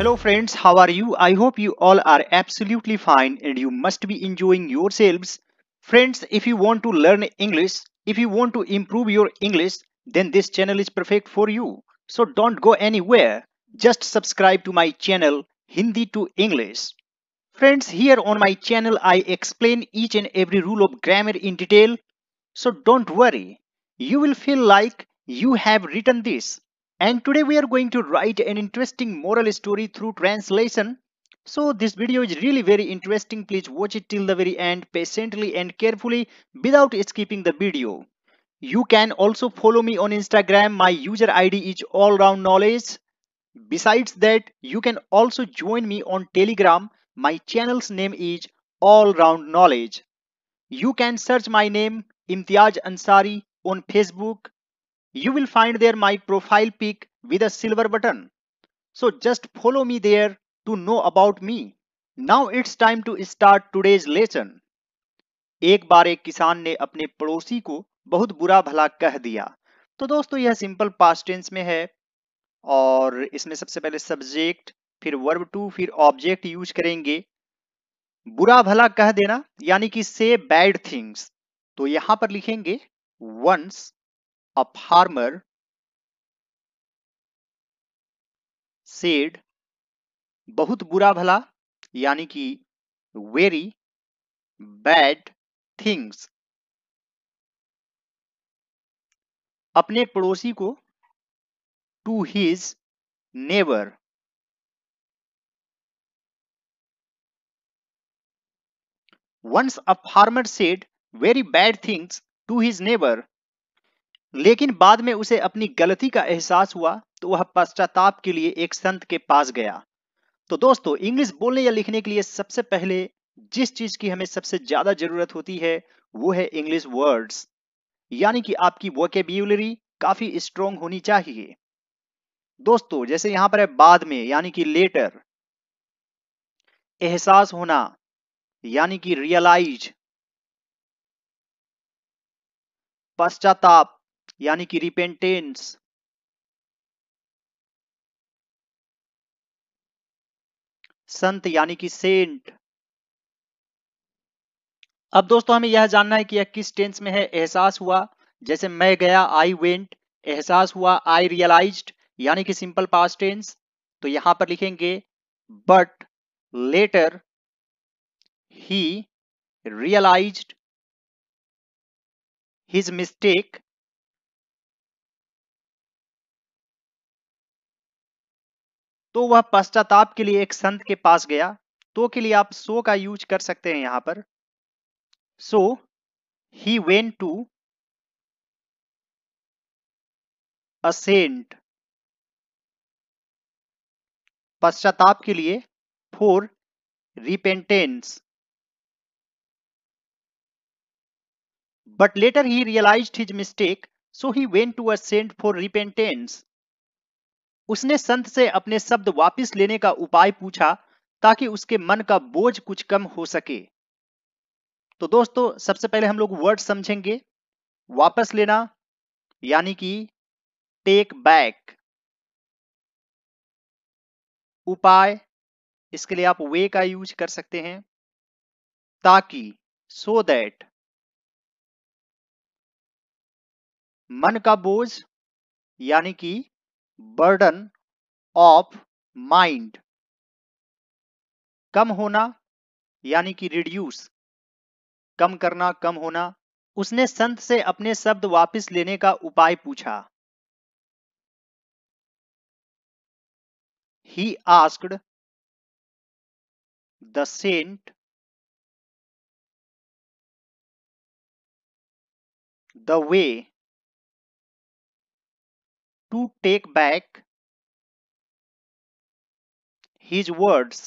Hello friends, how are you? I hope you all are absolutely fine and you must be enjoying yourselves. Friends, if you want to learn English, if you want to improve your English, then this channel is perfect for you. So don't go anywhere. Just subscribe to my channel Hindi to English. Friends, here on my channel I explain each and every rule of grammar in detail. So don't worry. You will feel like you have written this and today we are going to write an interesting moral story through translation. So this video is really very interesting. Please watch it till the very end patiently and carefully without skipping the video. You can also follow me on Instagram. My user ID is allround knowledge. Besides that, you can also join me on Telegram. My channel's name is Allround Knowledge. You can search my name Imtiaz Ansari on Facebook you will find there my profile pic with a silver button. So just follow me there to know about me. Now it's time to start today's lesson. एक बार एक किसान ने अपने पड़ोसी को बहुत बुरा भला कह दिया तो दोस्तों यह सिंपल पास्ट टेंस में है और इसमें सबसे पहले सब्जेक्ट फिर वर्ब टू फिर ऑब्जेक्ट यूज करेंगे बुरा भला कह देना यानी कि से बैड थिंग्स तो यहां पर लिखेंगे वंस A farmer सेड बहुत बुरा भला यानी कि वेरी बैड थिंग्स अपने पड़ोसी को to his neighbour once a farmer said very bad things to his neighbor लेकिन बाद में उसे अपनी गलती का एहसास हुआ तो वह पश्चाताप के लिए एक संत के पास गया तो दोस्तों इंग्लिश बोलने या लिखने के लिए सबसे पहले जिस चीज की हमें सबसे ज्यादा जरूरत होती है वो है इंग्लिश वर्ड्स यानी कि आपकी वोकेब्यूलरी काफी स्ट्रोंग होनी चाहिए दोस्तों जैसे यहां पर है बाद में यानी कि लेटर एहसास होना यानी कि रियलाइज पश्चाताप यानी कि रिपेंटेंस संत यानी कि सेंट अब दोस्तों हमें यह जानना है कि यह किस टेंस में है एहसास हुआ जैसे मैं गया आई वेंट एहसास हुआ आई रियलाइज यानी कि सिंपल पास टेंस तो यहां पर लिखेंगे but later he realise his mistake तो वह पश्चाताप के लिए एक संत के पास गया तो के लिए आप सो का यूज कर सकते हैं यहां पर so he went to a saint पश्चाताप के लिए for repentance but later he realise his mistake so he went to a saint for repentance उसने संत से अपने शब्द वापस लेने का उपाय पूछा ताकि उसके मन का बोझ कुछ कम हो सके तो दोस्तों सबसे पहले हम लोग वर्ड समझेंगे वापस लेना यानी कि टेक बैक उपाय इसके लिए आप वे का यूज कर सकते हैं ताकि सो so दैट मन का बोझ यानी कि बर्डन ऑफ माइंड कम होना यानी कि रिड्यूस कम करना कम होना उसने संत से अपने शब्द वापस लेने का उपाय पूछा he asked the saint the way to take back his words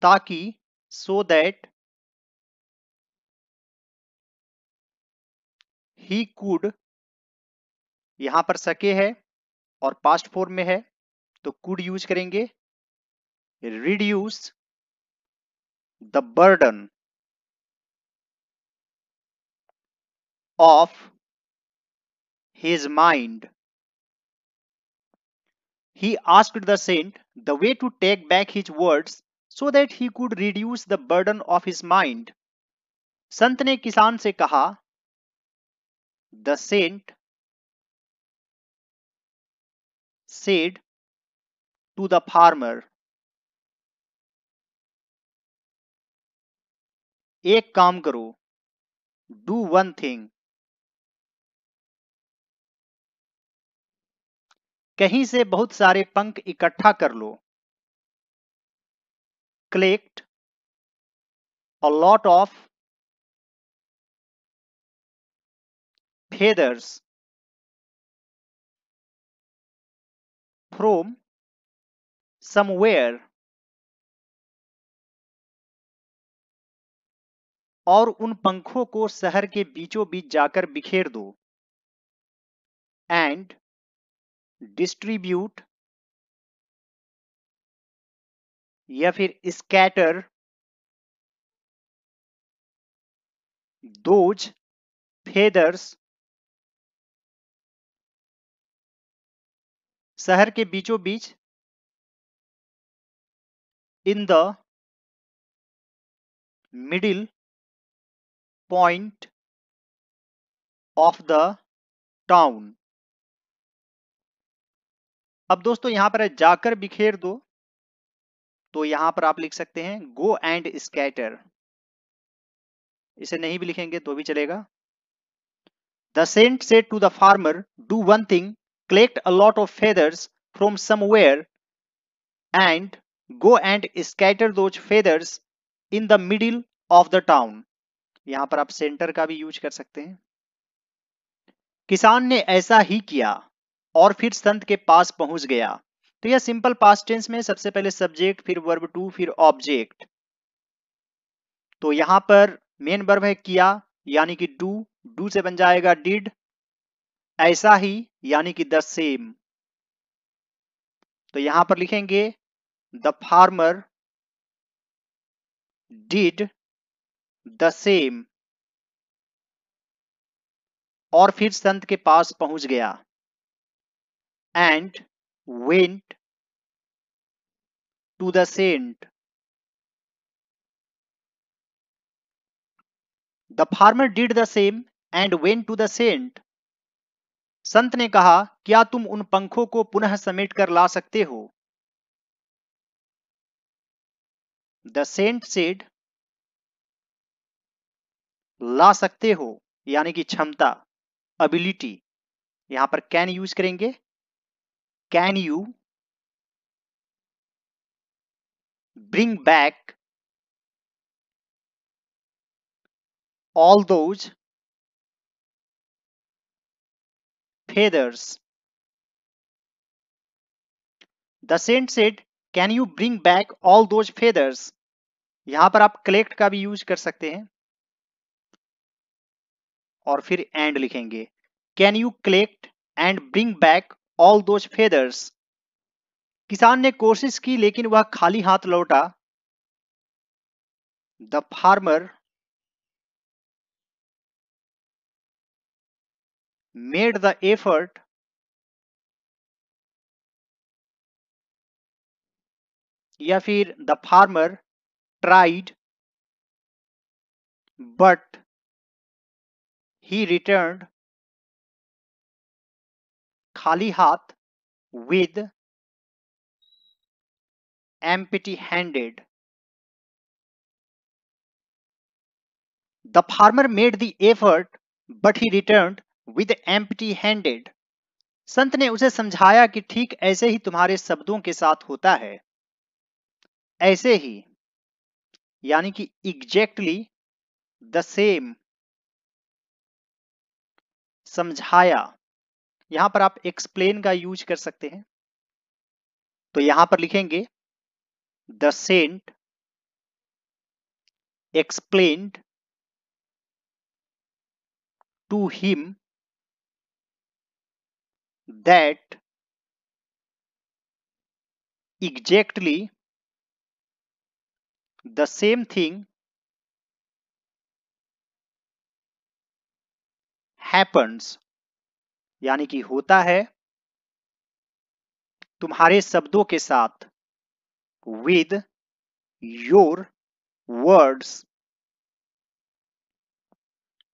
taki so that he could यहां पर सके है और पास्ट फॉर्म में है तो कुड यूज करेंगे reduce the burden of his mind. He asked the saint the way to take back his words so that he could reduce the burden of his mind. संत ने किसान से कहा the saint said to the farmer एक काम करो do one thing कहीं से बहुत सारे पंख इकट्ठा कर लो collect a lot of feathers from somewhere और उन पंखों को शहर के बीचों बीच जाकर बिखेर दो एंड डिस्ट्रीब्यूट या फिर स्कैटर दोज फेदर्स शहर के बीचों बीच in the middle point of the town अब दोस्तों यहां पर है जाकर बिखेर दो तो यहां पर आप लिख सकते हैं गो एंड स्कैटर इसे नहीं भी लिखेंगे तो भी चलेगा the saint said to the farmer do one thing collect a lot of feathers from somewhere and go and scatter those feathers in the middle of the town यहां पर आप सेंटर का भी यूज कर सकते हैं किसान ने ऐसा ही किया और फिर संत के पास पहुंच गया तो यह सिंपल पास टेंस में सबसे पहले सब्जेक्ट फिर वर्ब टू फिर ऑब्जेक्ट तो यहां पर मेन वर्ब है किया यानी कि डू डू से बन जाएगा डिड ऐसा ही यानी कि द सेम तो यहां पर लिखेंगे the farmer did the same और फिर संत के पास पहुंच गया and went to the saint. The farmer did the same and went to the saint. संत ने कहा क्या तुम उन पंखों को पुनः समेट कर ला सकते हो द सेंट सेड ला सकते हो यानी कि क्षमता अबिलिटी यहां पर कैन यूज करेंगे can you bring back all those feathers the saint said can you bring back all those feathers यहां पर आप कलेक्ट का भी यूज कर सकते हैं और फिर एंड लिखेंगे can you collect and bring back all those feathers किसान ने कोशिश की लेकिन वह खाली हाथ लौटा the farmer made the effort या फिर the farmer tried but he returned खाली हाथ with empty handed the farmer made the effort but he returned with empty handed संत ने उसे समझाया कि ठीक ऐसे ही तुम्हारे शब्दों के साथ होता है ऐसे ही यानी कि एग्जैक्टली द सेम समझाया यहां पर आप एक्सप्लेन का यूज कर सकते हैं तो यहां पर लिखेंगे the saint explained to him that exactly the same thing happens यानी कि होता है तुम्हारे शब्दों के साथ with your words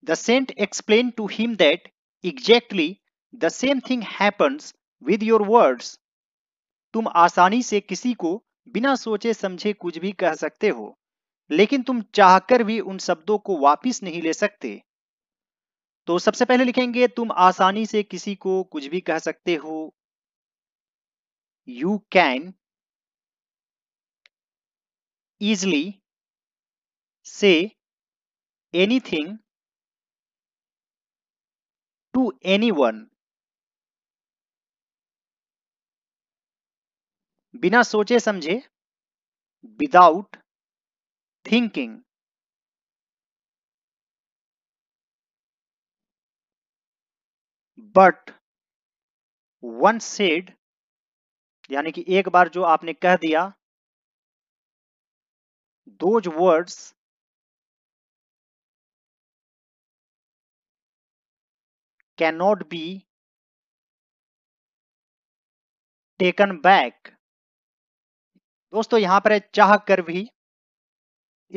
the saint explain to him that exactly the same thing happens with your words तुम आसानी से किसी को बिना सोचे समझे कुछ भी कह सकते हो लेकिन तुम चाहकर भी उन शब्दों को वापस नहीं ले सकते तो सबसे पहले लिखेंगे तुम आसानी से किसी को कुछ भी कह सकते हो you can say anything to anyone बिना सोचे समझे without thinking but once said यानी कि एक बार जो आपने कह दिया those words cannot be taken back दोस्तों यहां पर है चाह कर भी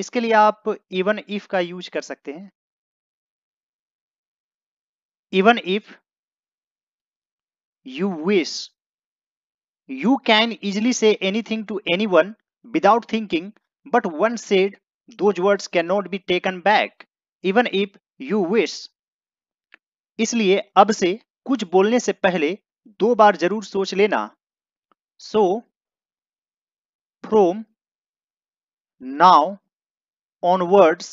इसके लिए आप इवन इफ का यूज कर सकते हैं even if you wish. You can easily say anything to anyone without thinking, but once said, those words cannot be taken back, even if you wish. इसलिए अब से कुछ बोलने से पहले दो बार जरूर सोच लेना so from now onwards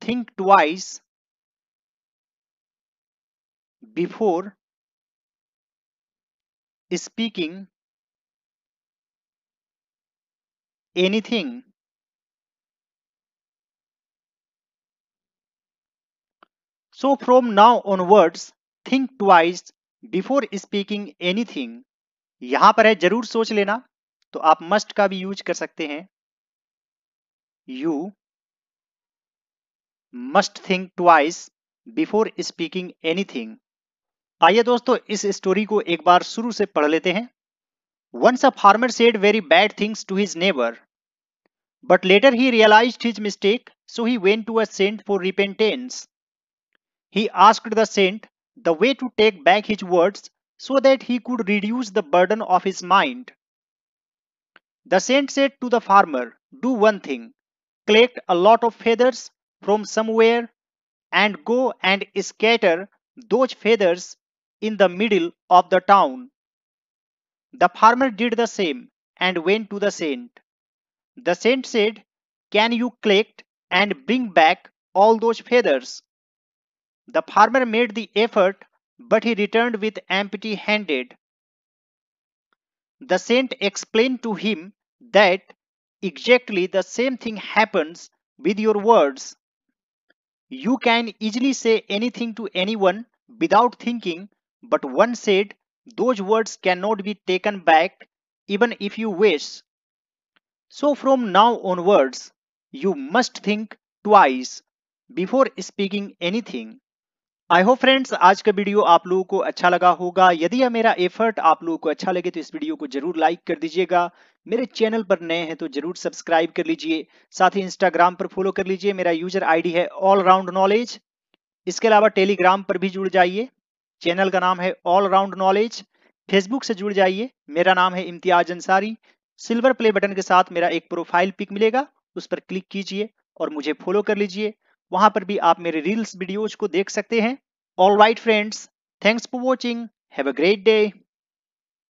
think twice before speaking anything so from now onwards think twice before speaking anything यहां पर है जरूर सोच लेना तो आप मस्ट का भी यूज कर सकते हैं you must think twice before speaking anything आइए दोस्तों इस स्टोरी को एक बार शुरू से पढ़ लेते हैं once a farmer said very bad things to his neighbour but later he realise his mistake so he went to a saint for repentance he asked the saint the way to take back his words so that he could reduce the burden of his mind. The saint said to the farmer, Do one thing collect a lot of feathers from somewhere and go and scatter those feathers in the middle of the town. The farmer did the same and went to the saint. The saint said, Can you collect and bring back all those feathers? The farmer made the effort, but he returned with empty handed. The saint explained to him that exactly the same thing happens with your words. You can easily say anything to anyone without thinking, but once said, those words cannot be taken back even if you wish. So from now onwards, you must think twice before speaking anything. I hope friends आज का video आप लोगों को अच्छा लगा होगा यदि यह मेरा एफर्ट आप लोगों को अच्छा लगे तो इस वीडियो को जरूर लाइक कर दीजिएगा मेरे चैनल पर नए हैं तो जरूर सब्सक्राइब कर लीजिए साथ ही इंस्टाग्राम पर फॉलो कर लीजिए मेरा यूजर आईडी है ऑल राउंड नॉलेज इसके अलावा टेलीग्राम पर भी जुड़ जाइए चैनल का नाम है ऑल राउंड नॉलेज फेसबुक से जुड़ जाइए मेरा नाम है Imtiaz Ansari silver play button के साथ मेरा एक प्रोफाइल पिक मिलेगा उस पर क्लिक कीजिए और मुझे फॉलो कर लीजिए वहां पर भी आप मेरे रील्स वीडियोज को देख सकते हैं all right friends thanks for watching have a great day